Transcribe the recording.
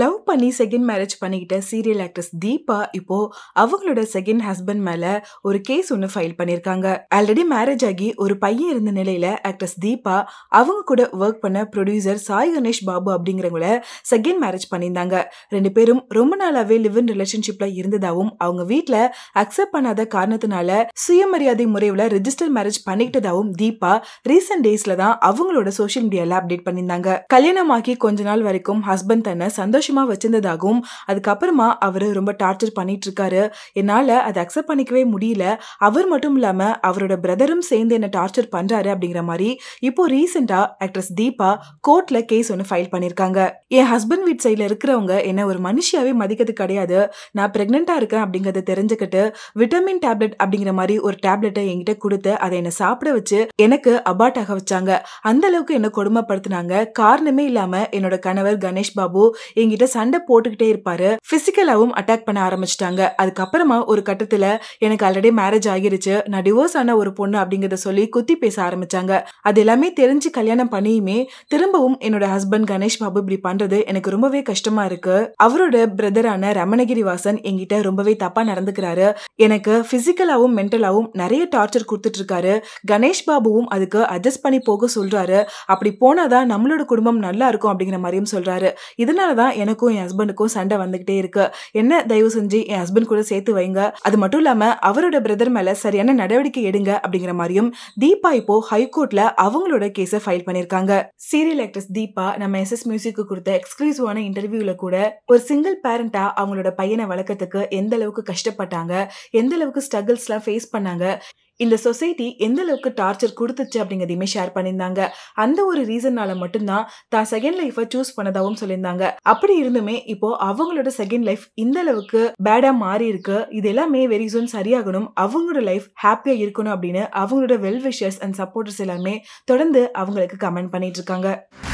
love பண்ணி second marriage பண்ணிக்கிட்ட serial actress Deepa இப்போ அவங்களோட செகண்ட் ஹஸ்பண்ட் மேல ஒரு கேஸ் ஒன்று ஃபைல் பண்ணியிருக்காங்க ஆல்ரெடி மேரேஜ் ஆகி ஒரு பையன் இருந்த நிலையில ஆக்ட்ரஸ் தீபா அவங்க கூட ஒர்க் பண்ண ப்ரொடியூசர் சாய் கணேஷ் பாபு அப்படிங்கிறவங்கள செகண்ட் மேரேஜ் பண்ணியிருந்தாங்க ரெண்டு பேரும் ரொம்ப நாளாவே லிவ் இன் ரிலேஷன்ஷிப்ல இருந்ததாகவும் அவங்க வீட்டில் அக்செப்ட் பண்ணாத காரணத்தினால சுயமரியாதை முறையில் ரிஜிஸ்டர் மேரேஜ் பண்ணிக்கிட்டதாகவும் தீபா ரீசெண்ட் டேஸ்ல தான் அவங்களோட சோஷியல் மீடியால அப்டேட் பண்ணியிருந்தாங்க கல்யாணமாக்கி கொஞ்ச நாள் வரைக்கும் ஹஸ்பண்ட் தன்னை சந்தோஷம் சந்தோஷமா வச்சிருந்ததாகவும் அதுக்கப்புறமா அவரு ரொம்ப டார்ச்சர் பண்ணிட்டு இருக்காரு என்னால் அதை அக்செப்ட் பண்ணிக்கவே முடியல அவர் மட்டும் இல்லாமல் அவரோட பிரதரும் சேர்ந்து என்னை டார்ச்சர் பண்றாரு அப்படிங்கிற மாதிரி இப்போ ரீசெண்டா ஆக்ட்ரஸ் தீபா கோர்ட்டில் கேஸ் ஒன்று ஃபைல் பண்ணியிருக்காங்க என் ஹஸ்பண்ட் வீட் சைட்ல இருக்கிறவங்க என்னை ஒரு மனுஷியாவே மதிக்கிறது கிடையாது நான் ப்ரெக்னெண்ட்டாக இருக்கேன் அப்படிங்கறத தெரிஞ்சுக்கிட்டு விட்டமின் டேப்லெட் அப்படிங்கிற மாதிரி ஒரு டேப்லெட்டை என்கிட்ட கொடுத்து அதை என்னை சாப்பிட வச்சு எனக்கு அபாட் ஆக வச்சாங்க அந்த அளவுக்கு என்னை கொடுமைப்படுத்தினாங்க காரணமே இல்லாமல் என்னோட கணவர் கணேஷ் பாபு எங்க என்கிட்ட சண்டை போட்டுக்கிட்டே இருப்பாரு பிசிக்கலாவும் அட்டாக் பண்ண ஆரம்பிச்சிட்டாங்க அதுக்கப்புறமா ஒரு கட்டத்துல எனக்கு ஆல்ரெடி மேரேஜ் ஆகிருச்சு நான் டிவோர்ஸ் ஆன ஒரு பொண்ணு அப்படிங்கறத சொல்லி குத்தி பேச ஆரம்பிச்சாங்க அது எல்லாமே தெரிஞ்சு கல்யாணம் பண்ணியுமே திரும்பவும் என்னோட ஹஸ்பண்ட் கணேஷ் பாபு இப்படி பண்றது எனக்கு ரொம்பவே கஷ்டமா இருக்கு அவரோட பிரதரான ரமணகிரி வாசன் என்கிட்ட ரொம்பவே தப்பா நடந்துக்கிறாரு எனக்கு பிசிக்கலாவும் மென்டலாவும் நிறைய டார்ச்சர் கொடுத்துட்டு இருக்காரு கணேஷ் பாபுவும் அதுக்கு அட்ஜஸ்ட் பண்ணி போக சொல்றாரு அப்படி போனாதான் நம்மளோட குடும்பம் நல்லா இருக்கும் அப்படிங்கிற மாதிரியும் சொல்றாரு இதனாலதான் தான் எனக்கும் என் ஹஸ்பண்டுக்கும் சண்டை வந்துகிட்டே இருக்கு என்ன தயவு செஞ்சு என் ஹஸ்பண்ட் கூட சேர்த்து வைங்க அது மட்டும் இல்லாமல் அவரோட பிரதர் மேலே சரியான நடவடிக்கை எடுங்க அப்படிங்கிற மாதிரியும் தீபா இப்போ ஹைகோர்ட்ல அவங்களோட கேஸை ஃபைல் பண்ணியிருக்காங்க சீரியல் ஆக்ட்ரஸ் தீபா நம்ம எஸ் எஸ் மியூசிக்கு கொடுத்த எக்ஸ்க்ளூசிவான இன்டர்வியூல கூட ஒரு சிங்கிள் பேரண்டா அவங்களோட பையனை வளர்க்கறதுக்கு எந்த அளவுக்கு கஷ்டப்பட்டாங்க எந்த அளவுக்கு ஸ்ட்ரகிள்ஸ்லாம் ஃபேஸ் பண்ணாங்க இந்த சொசைட்டி எந்த அளவுக்கு டார்ச்சர் கொடுத்துச்சு அப்படிங்கிறதையுமே ஷேர் பண்ணியிருந்தாங்க அந்த ஒரு ரீசன்னால மட்டும்தான் தான் செகண்ட் லைஃபை சூஸ் பண்ணதாகவும் சொல்லியிருந்தாங்க அப்படி இருந்துமே இப்போ அவங்களோட செகண்ட் லைஃப் இந்த அளவுக்கு பேடா மாறி இருக்கு இது எல்லாமே வெரி சூன் சரியாகணும் அவங்களோட லைஃப் ஹாப்பியா இருக்கணும் அப்படின்னு அவங்களோட வெல் விஷர்ஸ் அண்ட் சப்போர்ட்டர்ஸ் எல்லாமே தொடர்ந்து அவங்களுக்கு கமெண்ட் பண்ணிட்டு இருக்காங்க